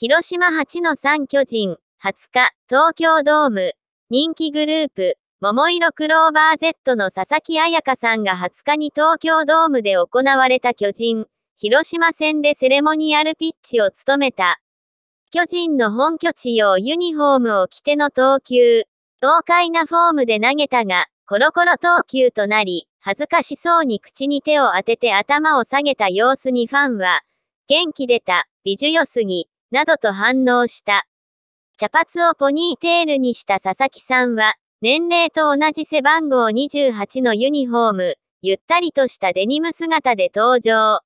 広島8の3巨人、20日、東京ドーム、人気グループ、桃色クローバー Z の佐々木彩香さんが20日に東京ドームで行われた巨人、広島戦でセレモニアルピッチを務めた。巨人の本拠地用ユニフォームを着ての投球。豪快なフォームで投げたが、コロコロ投球となり、恥ずかしそうに口に手を当てて頭を下げた様子にファンは、元気出た、美女よすぎ、などと反応した。茶髪をポニーテールにした佐々木さんは、年齢と同じ背番号28のユニフォーム、ゆったりとしたデニム姿で登場。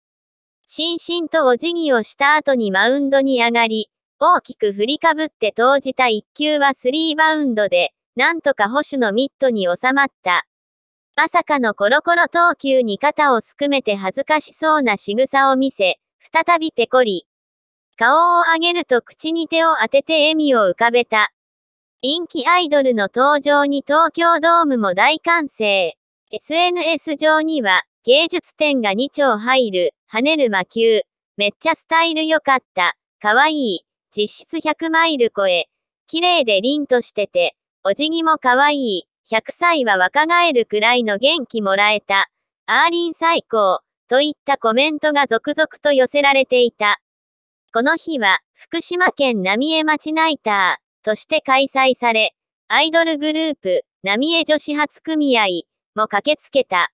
しんしんとお辞儀をした後にマウンドに上がり、大きく振りかぶって投じた一球はスリーバウンドで、なんとか保守のミットに収まった。まさかのコロコロ投球に肩をすくめて恥ずかしそうな仕草を見せ、再びペコリ。顔を上げると口に手を当てて笑みを浮かべた。人気アイドルの登場に東京ドームも大歓声。SNS 上には、芸術点が2丁入る、跳ねる魔球。めっちゃスタイル良かった。かわいい。実質100マイル超え。綺麗で凛としてて、お辞儀も可愛い。100歳は若返るくらいの元気もらえた。アーリン最高。といったコメントが続々と寄せられていた。この日は、福島県浪江町ナイターとして開催され、アイドルグループ、浪江女子初組合も駆けつけた。